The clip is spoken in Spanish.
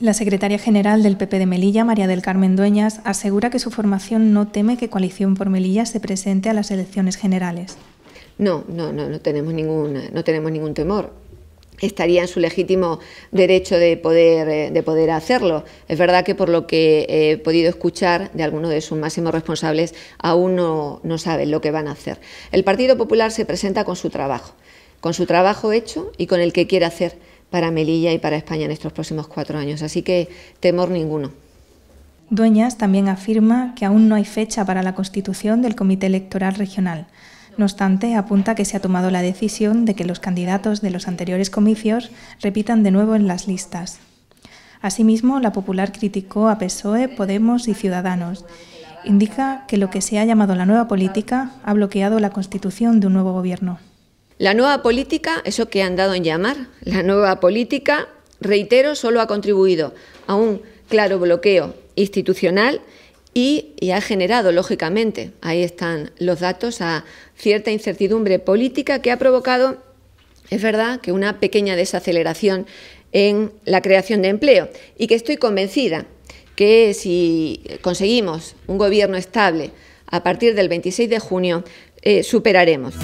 La secretaria general del PP de Melilla, María del Carmen Dueñas, asegura que su formación no teme que Coalición por Melilla se presente a las elecciones generales. No, no, no, no tenemos ningún, no tenemos ningún temor estaría en su legítimo derecho de poder, eh, de poder hacerlo. Es verdad que por lo que he podido escuchar de algunos de sus máximos responsables, aún no, no saben lo que van a hacer. El Partido Popular se presenta con su trabajo, con su trabajo hecho y con el que quiere hacer para Melilla y para España en estos próximos cuatro años. Así que temor ninguno. Dueñas también afirma que aún no hay fecha para la constitución del Comité Electoral Regional. No obstante, apunta que se ha tomado la decisión de que los candidatos de los anteriores comicios repitan de nuevo en las listas. Asimismo, la Popular criticó a PSOE, Podemos y Ciudadanos. Indica que lo que se ha llamado la nueva política ha bloqueado la constitución de un nuevo gobierno. La nueva política, eso que han dado en llamar, la nueva política, reitero, solo ha contribuido a un claro bloqueo institucional y, ha generado, lógicamente, ahí están los datos, a cierta incertidumbre política que ha provocado, es verdad, que una pequeña desaceleración en la creación de empleo y que estoy convencida que si conseguimos un gobierno estable a partir del 26 de junio, eh, superaremos.